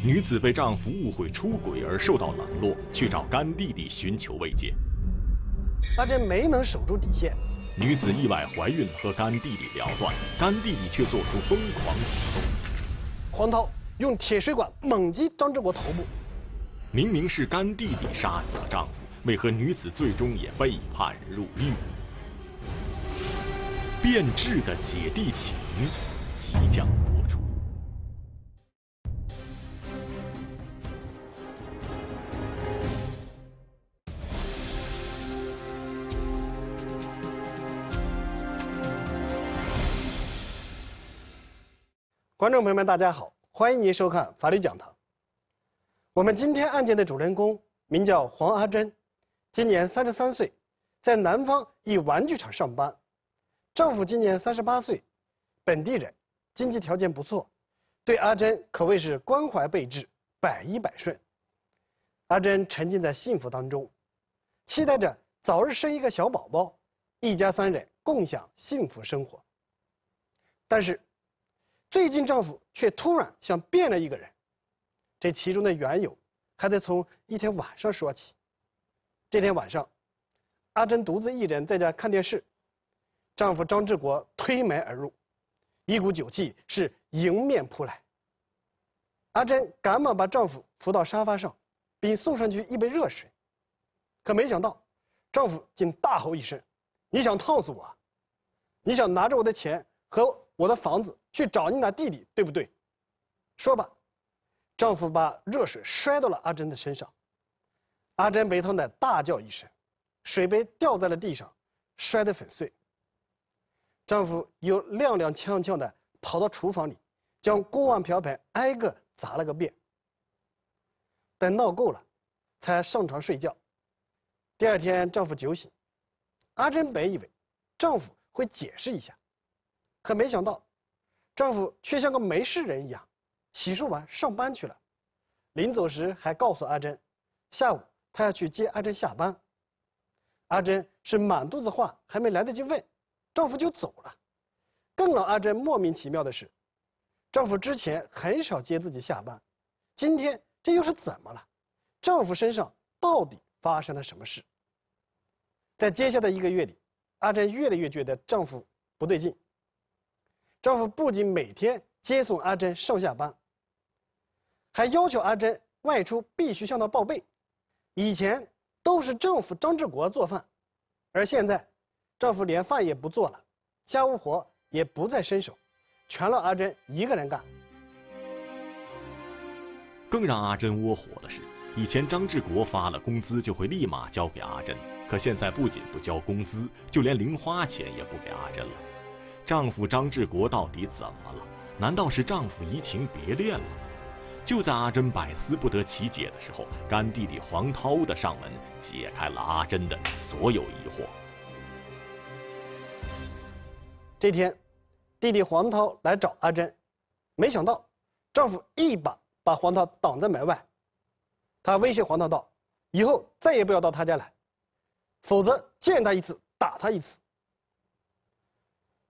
女子被丈夫误会出轨而受到冷落，去找干弟弟寻求慰藉。他这没能守住底线。女子意外怀孕，和干弟弟了断，干弟弟却做出疯狂举动。黄涛用铁水管猛击张志国头部。明明是干弟弟杀死了丈夫，为何女子最终也被判入狱？变质的姐弟情，即将。观众朋友们，大家好，欢迎您收看《法律讲堂》。我们今天案件的主人公名叫黄阿珍，今年三十三岁，在南方一玩具厂上班。丈夫今年三十八岁，本地人，经济条件不错，对阿珍可谓是关怀备至，百依百顺。阿珍沉浸在幸福当中，期待着早日生一个小宝宝，一家三人共享幸福生活。但是。最近，丈夫却突然像变了一个人。这其中的缘由，还得从一天晚上说起。这天晚上，阿珍独自一人在家看电视，丈夫张志国推门而入，一股酒气是迎面扑来。阿珍赶忙把丈夫扶到沙发上，并送上去一杯热水。可没想到，丈夫竟大吼一声：“你想烫死我？你想拿着我的钱和？”我的房子去找你那弟弟，对不对？说吧。丈夫把热水摔到了阿珍的身上，阿珍悲痛的大叫一声，水杯掉在了地上，摔得粉碎。丈夫又踉踉跄跄的跑到厨房里，将锅碗瓢盆挨个砸了个遍。等闹够了，才上床睡觉。第二天，丈夫酒醒，阿珍本以为丈夫会解释一下。可没想到，丈夫却像个没事人一样，洗漱完上班去了。临走时还告诉阿珍，下午他要去接阿珍下班。阿珍是满肚子话，还没来得及问，丈夫就走了。更让阿珍莫名其妙的是，丈夫之前很少接自己下班，今天这又是怎么了？丈夫身上到底发生了什么事？在接下来一个月里，阿珍越来越觉得丈夫不对劲。丈夫不仅每天接送阿珍上下班，还要求阿珍外出必须向他报备。以前都是丈夫张志国做饭，而现在，丈夫连饭也不做了，家务活也不再伸手，全让阿珍一个人干。更让阿珍窝火的是，以前张志国发了工资就会立马交给阿珍，可现在不仅不交工资，就连零花钱也不给阿珍了。丈夫张志国到底怎么了？难道是丈夫移情别恋了？就在阿珍百思不得其解的时候，干弟弟黄涛的上门解开了阿珍的所有疑惑。这天，弟弟黄涛来找阿珍，没想到，丈夫一把把黄涛挡在门外，他威胁黄涛道：“以后再也不要到他家来，否则见他一次打他一次。”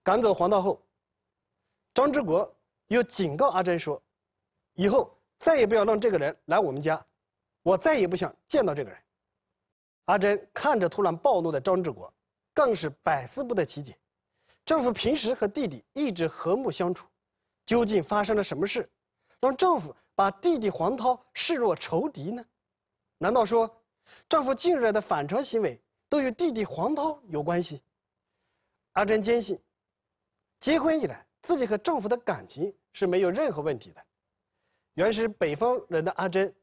赶走黄道后，张志国又警告阿珍说：“以后再也不要让这个人来我们家，我再也不想见到这个人。”阿珍看着突然暴怒的张志国，更是百思不得其解。丈夫平时和弟弟一直和睦相处，究竟发生了什么事，让丈夫把弟弟黄涛视若仇敌呢？难道说，丈夫近日的反常行为都与弟弟黄涛有关系？阿珍坚信。结婚以来，自己和丈夫的感情是没有任何问题的。原是北方人的阿珍，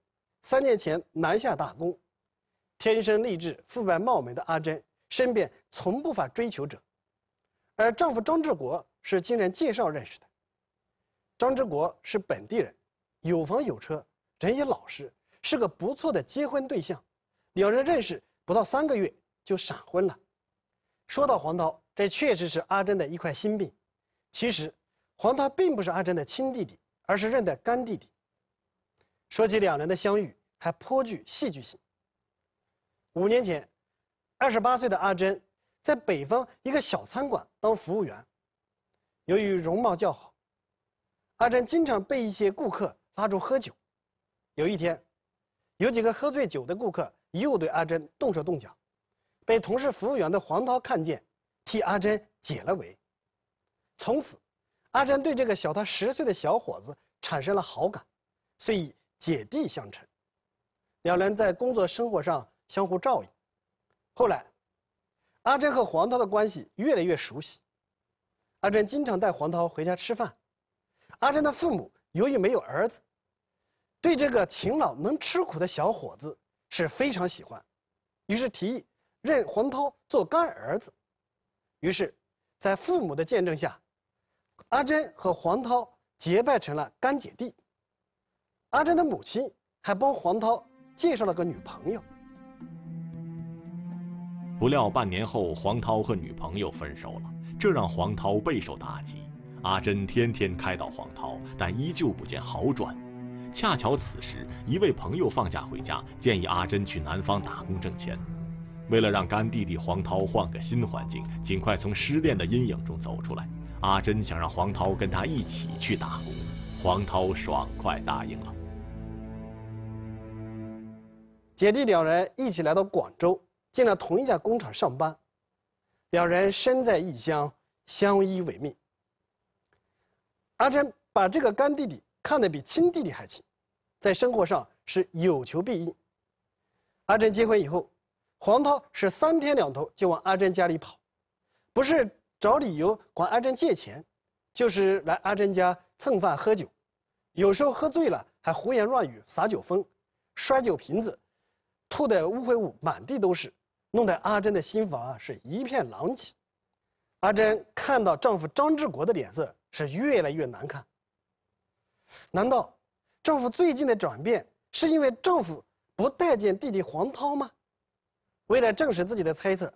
三年前南下打工。天生丽质、肤白貌美的阿珍，身边从不乏追求者。而丈夫张志国是经人介绍认识的。张志国是本地人，有房有车，人也老实，是个不错的结婚对象。两人认识不到三个月就闪婚了。说到黄涛，这确实是阿珍的一块心病。其实，黄涛并不是阿珍的亲弟弟，而是认的干弟弟。说起两人的相遇，还颇具戏剧性。五年前，二十八岁的阿珍在北方一个小餐馆当服务员，由于容貌较好，阿珍经常被一些顾客拉住喝酒。有一天，有几个喝醉酒的顾客又对阿珍动手动脚，被同是服务员的黄涛看见，替阿珍解了围。从此，阿珍对这个小她十岁的小伙子产生了好感，遂以姐弟相称，两人在工作生活上相互照应。后来，阿珍和黄涛的关系越来越熟悉，阿珍经常带黄涛回家吃饭。阿珍的父母由于没有儿子，对这个勤劳能吃苦的小伙子是非常喜欢，于是提议认黄涛做干儿子。于是，在父母的见证下。阿珍和黄涛结拜成了干姐弟。阿珍的母亲还帮黄涛介绍了个女朋友。不料半年后，黄涛和女朋友分手了，这让黄涛备受打击。阿珍天天开导黄涛，但依旧不见好转。恰巧此时，一位朋友放假回家，建议阿珍去南方打工挣钱。为了让干弟弟黄涛换个新环境，尽快从失恋的阴影中走出来。阿珍想让黄涛跟他一起去打工，黄涛爽快答应了。姐弟两人一起来到广州，进了同一家工厂上班，两人身在异乡，相依为命。阿珍把这个干弟弟看得比亲弟弟还亲，在生活上是有求必应。阿珍结婚以后，黄涛是三天两头就往阿珍家里跑，不是。找理由管阿珍借钱，就是来阿珍家蹭饭喝酒，有时候喝醉了还胡言乱语、撒酒疯，摔酒瓶子，吐的污秽物满地都是，弄得阿珍的新房啊是一片狼藉。阿珍看到丈夫张志国的脸色是越来越难看。难道丈夫最近的转变是因为丈夫不待见弟弟黄涛吗？为了证实自己的猜测。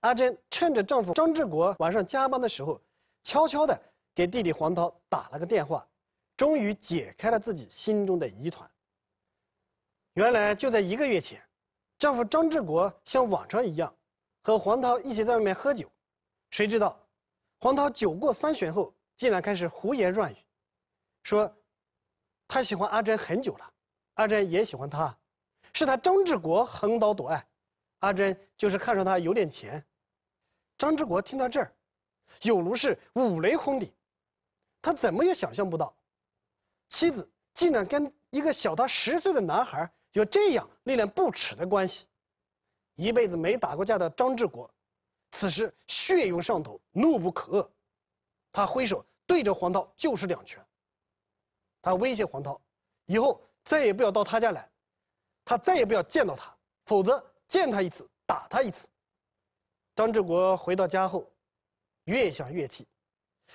阿珍趁着丈夫张志国晚上加班的时候，悄悄地给弟弟黄涛打了个电话，终于解开了自己心中的疑团。原来就在一个月前，丈夫张志国像往常一样，和黄涛一起在外面喝酒，谁知道，黄涛酒过三巡后，竟然开始胡言乱语，说，他喜欢阿珍很久了，阿珍也喜欢他，是他张志国横刀夺爱。阿珍就是看上他有点钱，张志国听到这儿，有如是五雷轰顶，他怎么也想象不到，妻子竟然跟一个小他十岁的男孩有这样令人不齿的关系，一辈子没打过架的张志国，此时血涌上头，怒不可遏，他挥手对着黄涛就是两拳。他威胁黄涛，以后再也不要到他家来，他再也不要见到他，否则。见他一次，打他一次。张志国回到家后，越想越气，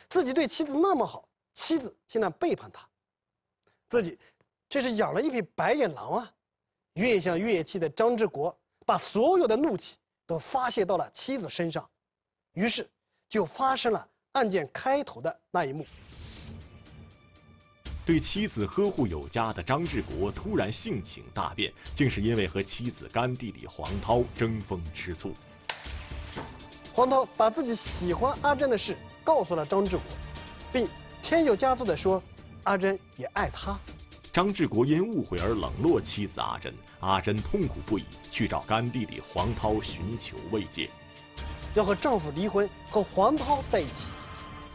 自己对妻子那么好，妻子竟然背叛他，自己这是养了一匹白眼狼啊！越想越气的张志国，把所有的怒气都发泄到了妻子身上，于是就发生了案件开头的那一幕。对妻子呵护有加的张志国突然性情大变，竟是因为和妻子干弟弟黄涛争风吃醋。黄涛把自己喜欢阿珍的事告诉了张志国，并添油加醋地说，阿珍也爱他。张志国因误会而冷落妻子阿珍，阿珍痛苦不已，去找干弟弟黄涛寻求慰藉，要和丈夫离婚，和黄涛在一起。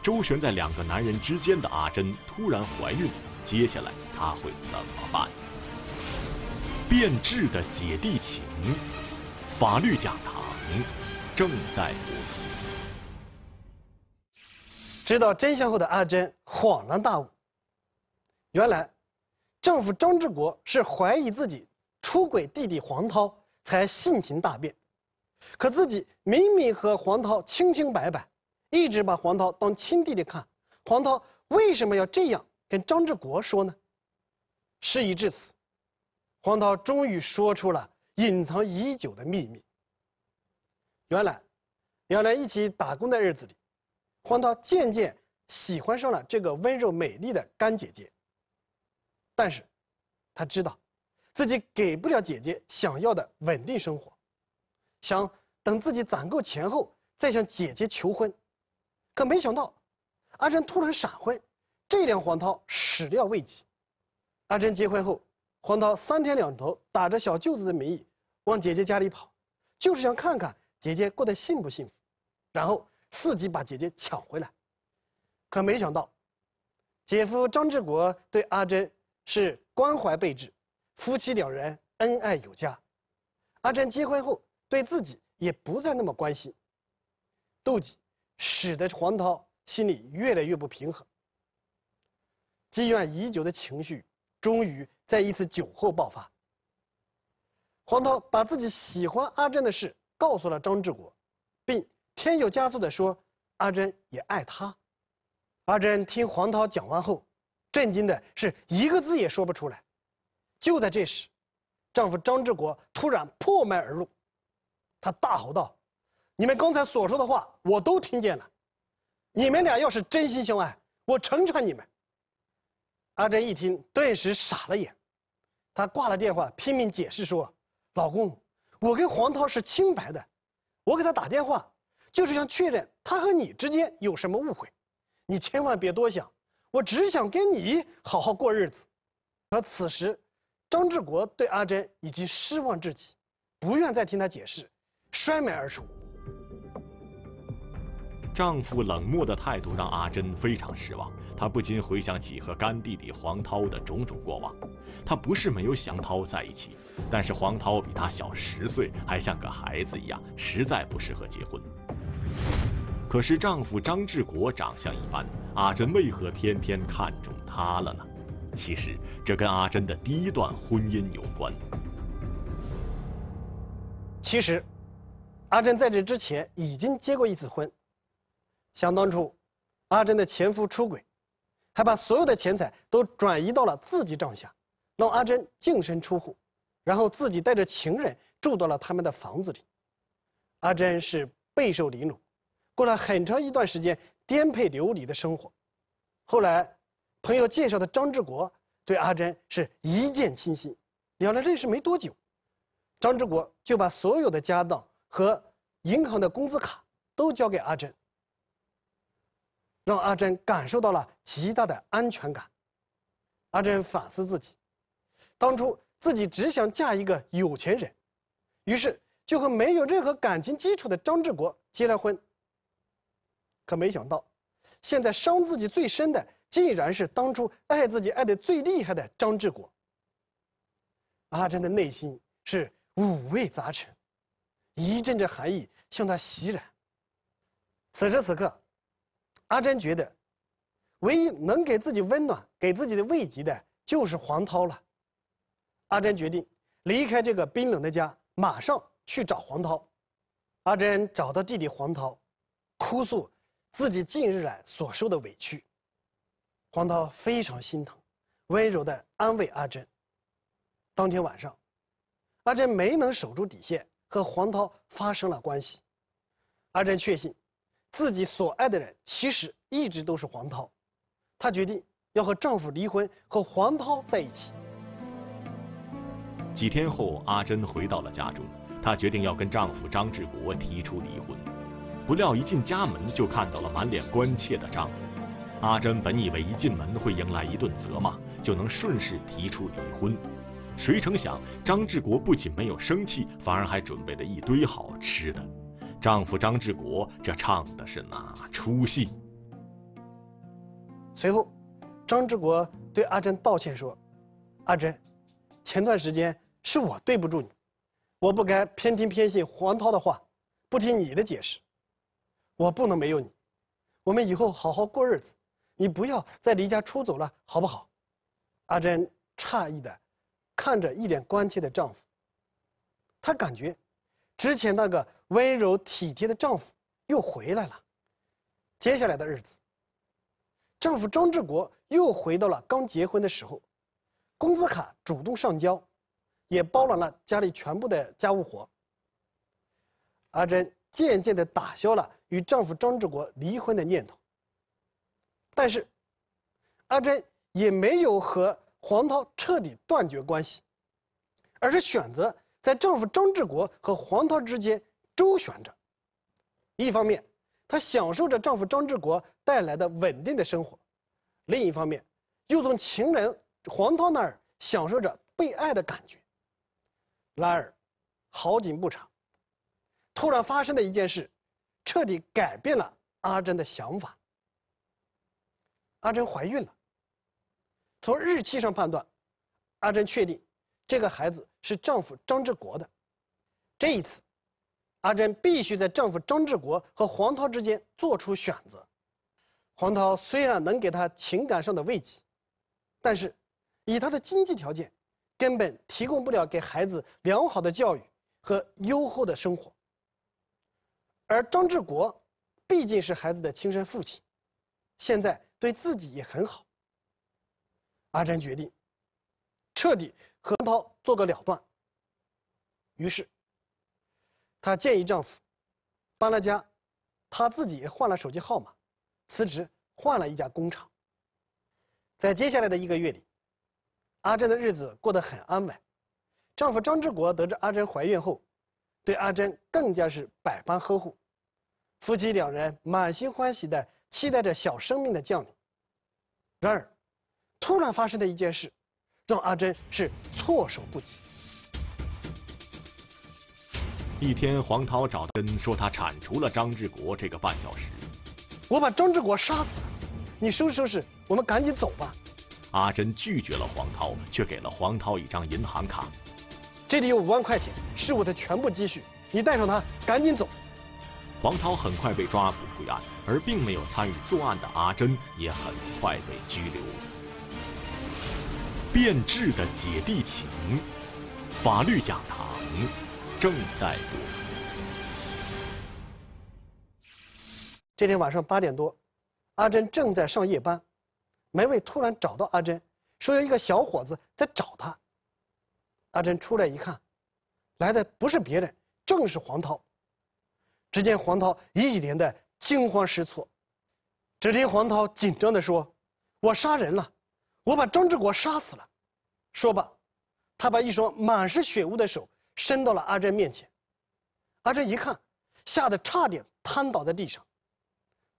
周旋在两个男人之间的阿珍突然怀孕，接下来她会怎么办？变质的姐弟情，法律讲堂正在播出。知道真相后的阿珍恍然大悟，原来丈夫张志国是怀疑自己出轨弟弟黄涛，才性情大变。可自己明明和黄涛清清白白。一直把黄涛当亲弟弟看，黄涛为什么要这样跟张志国说呢？事已至此，黄涛终于说出了隐藏已久的秘密。原来，原来一起打工的日子里，黄涛渐渐喜欢上了这个温柔美丽的干姐姐。但是，他知道，自己给不了姐姐想要的稳定生活，想等自己攒够钱后再向姐姐求婚。可没想到，阿珍突然闪婚，这点黄涛始料未及。阿珍结婚后，黄涛三天两头打着小舅子的名义往姐姐家里跑，就是想看看姐姐过得幸不幸福，然后伺机把姐姐抢回来。可没想到，姐夫张志国对阿珍是关怀备至，夫妻两人恩爱有加。阿珍结婚后，对自己也不再那么关心，妒忌。使得黄涛心里越来越不平衡。积怨已久的情绪终于在一次酒后爆发。黄涛把自己喜欢阿珍的事告诉了张志国，并添油加醋地说阿珍也爱他。阿珍听黄涛讲完后，震惊的是一个字也说不出来。就在这时，丈夫张志国突然破门而入，他大吼道。你们刚才所说的话，我都听见了。你们俩要是真心相爱，我成全你们。阿珍一听，顿时傻了眼，她挂了电话，拼命解释说：“老公，我跟黄涛是清白的，我给他打电话，就是想确认他和你之间有什么误会。你千万别多想，我只想跟你好好过日子。”可此时，张志国对阿珍已经失望至极，不愿再听他解释，摔门而出。丈夫冷漠的态度让阿珍非常失望，她不禁回想起和干弟弟黄涛的种种过往。她不是没有想涛在一起，但是黄涛比她小十岁，还像个孩子一样，实在不适合结婚。可是丈夫张志国长相一般，阿珍为何偏偏看中他了呢？其实这跟阿珍的第一段婚姻有关。其实，阿珍在这之前已经结过一次婚。想当初，阿珍的前夫出轨，还把所有的钱财都转移到了自己账下，让阿珍净身出户，然后自己带着情人住到了他们的房子里。阿珍是备受凌辱，过了很长一段时间颠沛流离的生活。后来，朋友介绍的张志国对阿珍是一见倾心，两人认识没多久，张志国就把所有的家当和银行的工资卡都交给阿珍。让阿珍感受到了极大的安全感。阿珍反思自己，当初自己只想嫁一个有钱人，于是就和没有任何感情基础的张志国结了婚。可没想到，现在伤自己最深的，竟然是当初爱自己爱的最厉害的张志国。阿珍的内心是五味杂陈，一阵阵寒意向她袭来。此时此刻。阿珍觉得，唯一能给自己温暖、给自己的慰藉的就是黄涛了。阿珍决定离开这个冰冷的家，马上去找黄涛。阿珍找到弟弟黄涛，哭诉自己近日来所受的委屈。黄涛非常心疼，温柔地安慰阿珍。当天晚上，阿珍没能守住底线，和黄涛发生了关系。阿珍确信。自己所爱的人其实一直都是黄涛，她决定要和丈夫离婚，和黄涛在一起。几天后，阿珍回到了家中，她决定要跟丈夫张志国提出离婚。不料一进家门就看到了满脸关切的丈夫。阿珍本以为一进门会迎来一顿责骂，就能顺势提出离婚，谁成想张志国不仅没有生气，反而还准备了一堆好吃的。丈夫张志国，这唱的是哪出戏？随后，张志国对阿珍道歉说：“阿珍，前段时间是我对不住你，我不该偏听偏信黄涛的话，不听你的解释。我不能没有你，我们以后好好过日子，你不要再离家出走了，好不好？”阿珍诧异的看着一脸关切的丈夫，她感觉。之前那个温柔体贴的丈夫又回来了。接下来的日子，丈夫张志国又回到了刚结婚的时候，工资卡主动上交，也包揽了家里全部的家务活。阿珍渐渐地打消了与丈夫张志国离婚的念头，但是阿珍也没有和黄涛彻底断绝关系，而是选择。在丈夫张志国和黄涛之间周旋着，一方面，她享受着丈夫张志国带来的稳定的生活，另一方面，又从情人黄涛那儿享受着被爱的感觉。然而，好景不长，突然发生的一件事，彻底改变了阿珍的想法。阿珍怀孕了。从日期上判断，阿珍确定。这个孩子是丈夫张志国的，这一次，阿珍必须在丈夫张志国和黄涛之间做出选择。黄涛虽然能给她情感上的慰藉，但是，以她的经济条件，根本提供不了给孩子良好的教育和优厚的生活。而张志国，毕竟是孩子的亲生父亲，现在对自己也很好。阿珍决定，彻底。何涛做个了断。于是，她建议丈夫搬了家，她自己换了手机号码，辞职换了一家工厂。在接下来的一个月里，阿珍的日子过得很安稳。丈夫张志国得知阿珍怀孕后，对阿珍更加是百般呵护，夫妻两人满心欢喜的期待着小生命的降临。然而，突然发生的一件事。让阿珍是措手不及。一天，黄涛找到阿珍，说他铲除了张志国这个绊脚石，我把张志国杀死了，你收拾收拾，我们赶紧走吧。阿珍拒绝了黄涛，却给了黄涛一张银行卡，这里有五万块钱，是我的全部积蓄，你带上它，赶紧走。黄涛很快被抓捕归案，而并没有参与作案的阿珍也很快被拘留。变质的姐弟情，法律讲堂正在播出。这天晚上八点多，阿珍正在上夜班，门卫突然找到阿珍，说有一个小伙子在找她。阿珍出来一看，来的不是别人，正是黄涛。只见黄涛一脸的惊慌失措。只听黄涛紧张的说：“我杀人了，我把张志国杀死了。”说罢，他把一双满是血污的手伸到了阿珍面前，阿珍一看，吓得差点瘫倒在地上。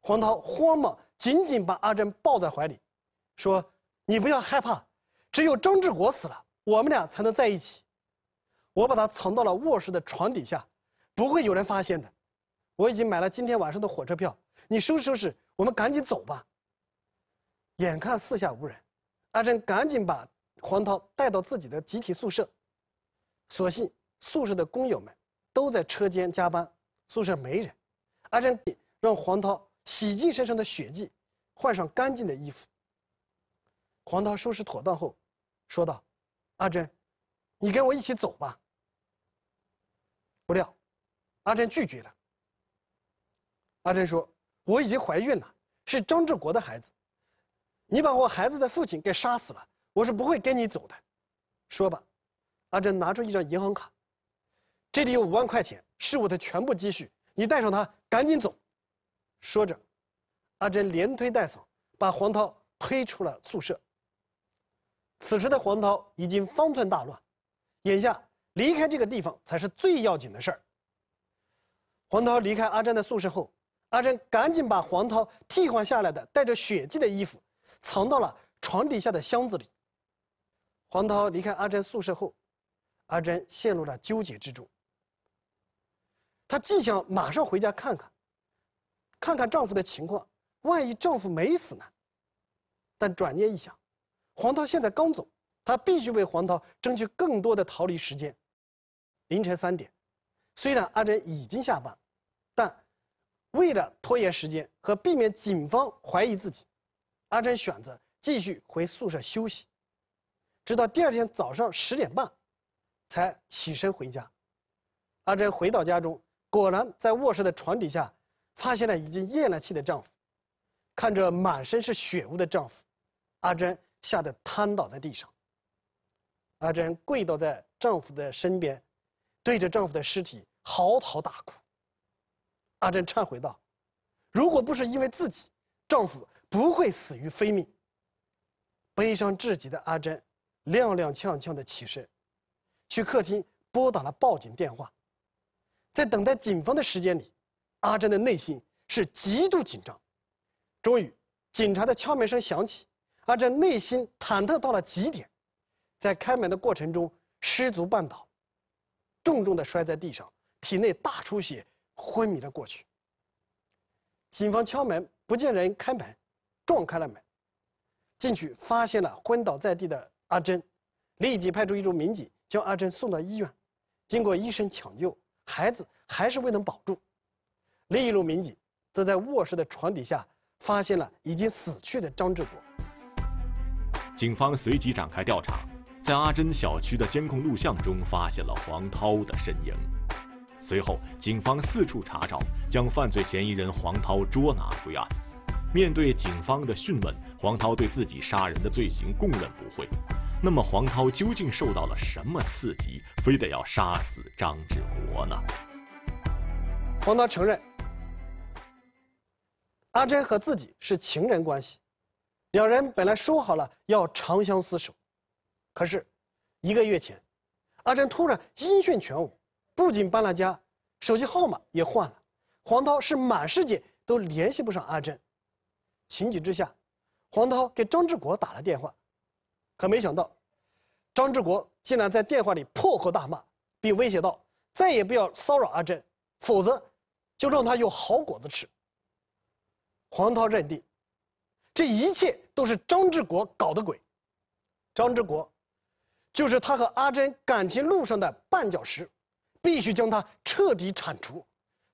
黄涛慌忙紧紧把阿珍抱在怀里，说：“你不要害怕，只有张志国死了，我们俩才能在一起。我把他藏到了卧室的床底下，不会有人发现的。我已经买了今天晚上的火车票，你收拾收拾，我们赶紧走吧。”眼看四下无人，阿珍赶紧把。黄涛带到自己的集体宿舍，所幸宿舍的工友们都在车间加班，宿舍没人。阿珍让黄涛洗净身上的血迹，换上干净的衣服。黄涛收拾妥当后，说道：“阿珍，你跟我一起走吧。”不料，阿珍拒绝了。阿珍说：“我已经怀孕了，是张志国的孩子，你把我孩子的父亲给杀死了。”我是不会跟你走的，说吧。阿珍拿出一张银行卡，这里有五万块钱，是我的全部积蓄，你带上它，赶紧走。说着，阿珍连推带搡，把黄涛推出了宿舍。此时的黄涛已经方寸大乱，眼下离开这个地方才是最要紧的事儿。黄涛离开阿珍的宿舍后，阿珍赶紧把黄涛替换下来的带着血迹的衣服藏到了床底下的箱子里。黄涛离开阿珍宿舍后，阿珍陷入了纠结之中。她既想马上回家看看，看看丈夫的情况，万一丈夫没死呢？但转念一想，黄涛现在刚走，她必须为黄涛争取更多的逃离时间。凌晨三点，虽然阿珍已经下班，但为了拖延时间和避免警方怀疑自己，阿珍选择继续回宿舍休息。直到第二天早上十点半，才起身回家。阿珍回到家中，果然在卧室的床底下，发现了已经咽了气的丈夫。看着满身是血污的丈夫，阿珍吓得瘫倒在地上。阿珍跪倒在丈夫的身边，对着丈夫的尸体嚎啕大哭。阿珍忏悔道：“如果不是因为自己，丈夫不会死于非命。”悲伤至极的阿珍。踉踉跄跄地起身，去客厅拨打了报警电话。在等待警方的时间里，阿珍的内心是极度紧张。终于，警察的敲门声响起，阿珍内心忐忑到了极点。在开门的过程中，失足绊倒，重重地摔在地上，体内大出血，昏迷了过去。警方敲门不见人开门，撞开了门，进去发现了昏倒在地的。阿珍立即派出一路民警将阿珍送到医院，经过医生抢救，孩子还是未能保住。另一路民警则在卧室的床底下发现了已经死去的张志国。警方随即展开调查，在阿珍小区的监控录像中发现了黄涛的身影。随后，警方四处查找，将犯罪嫌疑人黄涛捉拿归案。面对警方的讯问，黄涛对自己杀人的罪行供认不讳。那么黄涛究竟受到了什么刺激，非得要杀死张志国呢？黄涛承认，阿珍和自己是情人关系，两人本来说好了要长相厮守，可是，一个月前，阿珍突然音讯全无，不仅搬了家，手机号码也换了。黄涛是满世界都联系不上阿珍，情急之下，黄涛给张志国打了电话。可没想到，张志国竟然在电话里破口大骂，并威胁到：“再也不要骚扰阿珍，否则就让他有好果子吃。”黄涛认定，这一切都是张志国搞的鬼。张志国就是他和阿珍感情路上的绊脚石，必须将他彻底铲除，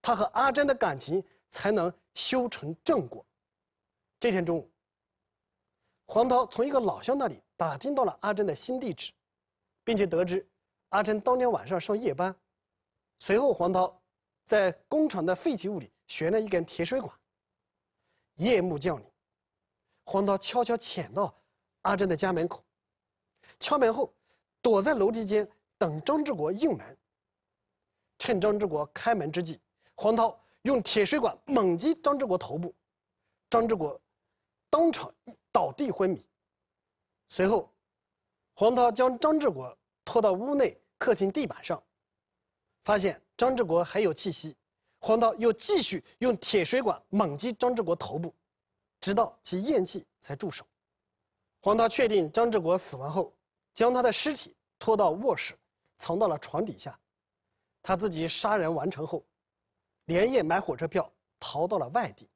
他和阿珍的感情才能修成正果。这天中午，黄涛从一个老乡那里。打听到了阿珍的新地址，并且得知阿珍当天晚上上夜班。随后，黄涛在工厂的废弃物里悬了一根铁水管。夜幕降临，黄涛悄悄潜到阿珍的家门口，敲门后，躲在楼梯间等张志国应门。趁张志国开门之际，黄涛用铁水管猛击张志国头部，张志国当场倒地昏迷。随后，黄涛将张志国拖到屋内客厅地板上，发现张志国还有气息，黄涛又继续用铁水管猛击张志国头部，直到其咽气才住手。黄涛确定张志国死亡后，将他的尸体拖到卧室，藏到了床底下。他自己杀人完成后，连夜买火车票逃到了外地。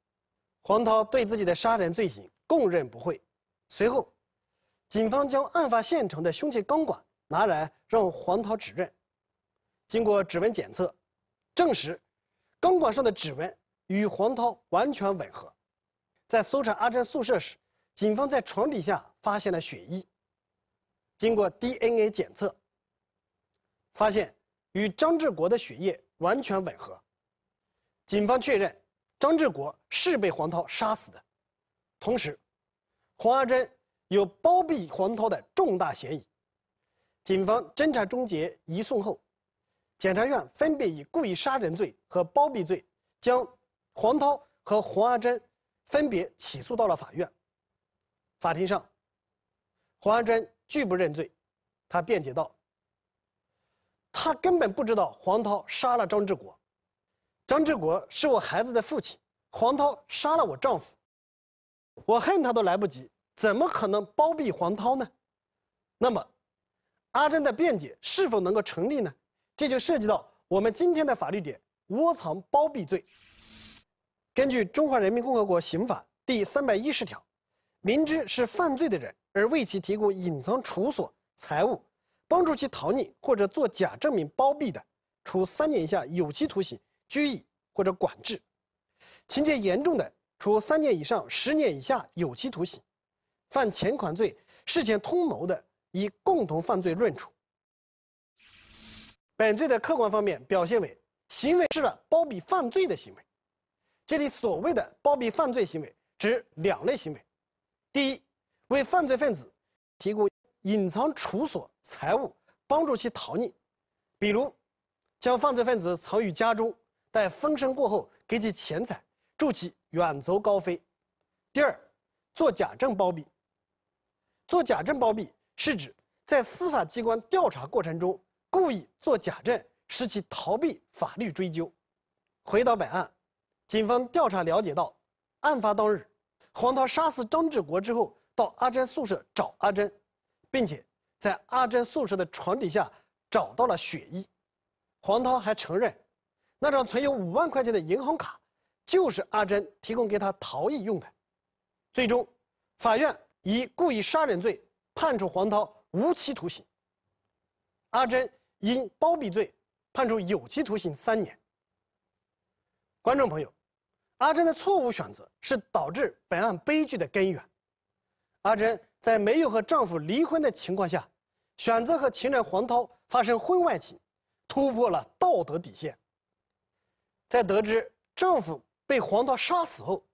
黄涛对自己的杀人罪行供认不讳，随后。警方将案发现场的凶器钢管拿来让黄涛指认，经过指纹检测，证实钢管上的指纹与黄涛完全吻合。在搜查阿珍宿舍时，警方在床底下发现了血衣。经过 DNA 检测，发现与张志国的血液完全吻合。警方确认张志国是被黄涛杀死的，同时，黄阿珍。有包庇黄涛的重大嫌疑，警方侦查终结移送后，检察院分别以故意杀人罪和包庇罪，将黄涛和黄阿珍分别起诉到了法院。法庭上，黄阿珍拒不认罪，她辩解道：“她根本不知道黄涛杀了张志国，张志国是我孩子的父亲，黄涛杀了我丈夫，我恨他都来不及。”怎么可能包庇黄涛呢？那么，阿珍的辩解是否能够成立呢？这就涉及到我们今天的法律点——窝藏包庇罪。根据《中华人民共和国刑法》第三百一十条，明知是犯罪的人而为其提供隐藏处所、财物，帮助其逃匿或者作假证明包庇的，处三年以下有期徒刑、拘役或者管制；情节严重的，处三年以上十年以下有期徒刑。犯前款罪，事前通谋的，以共同犯罪论处。本罪的客观方面表现为行为是了包庇犯罪的行为。这里所谓的包庇犯罪行为，指两类行为：第一，为犯罪分子提供隐藏处所、财物，帮助其逃匿，比如将犯罪分子藏于家中，待风声过后给其钱财，助其远走高飞；第二，做假证包庇。做假证包庇是指在司法机关调查过程中故意做假证，使其逃避法律追究。回到本案，警方调查了解到，案发当日，黄涛杀死张志国之后，到阿珍宿舍找阿珍，并且在阿珍宿舍的床底下找到了血衣。黄涛还承认，那张存有五万块钱的银行卡就是阿珍提供给他逃逸用的。最终，法院。以故意杀人罪判处黄涛无期徒刑，阿珍因包庇罪判处有期徒刑三年。观众朋友，阿珍的错误选择是导致本案悲剧的根源。阿珍在没有和丈夫离婚的情况下，选择和情人黄涛发生婚外情，突破了道德底线。在得知丈夫被黄涛杀死后，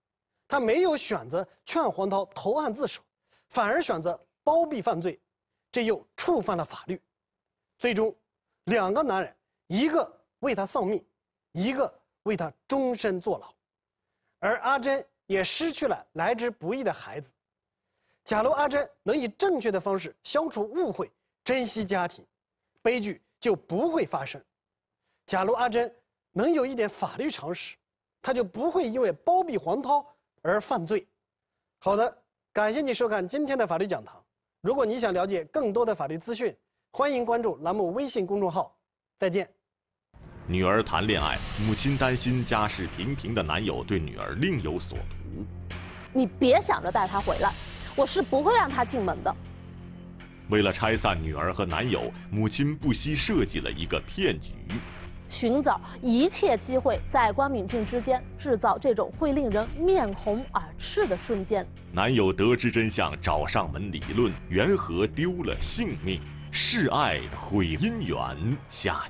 她没有选择劝黄涛投案自首。反而选择包庇犯罪，这又触犯了法律。最终，两个男人，一个为他丧命，一个为他终身坐牢，而阿珍也失去了来之不易的孩子。假如阿珍能以正确的方式消除误会，珍惜家庭，悲剧就不会发生。假如阿珍能有一点法律常识，他就不会因为包庇黄涛而犯罪。好的。感谢你收看今天的法律讲堂。如果你想了解更多的法律资讯，欢迎关注栏目微信公众号。再见。女儿谈恋爱，母亲担心家世平平的男友对女儿另有所图。你别想着带她回来，我是不会让她进门的。为了拆散女儿和男友，母亲不惜设计了一个骗局。寻找一切机会，在关敏俊之间制造这种会令人面红耳赤的瞬间。男友得知真相，找上门理论，缘何丢了性命？示爱毁姻缘，下。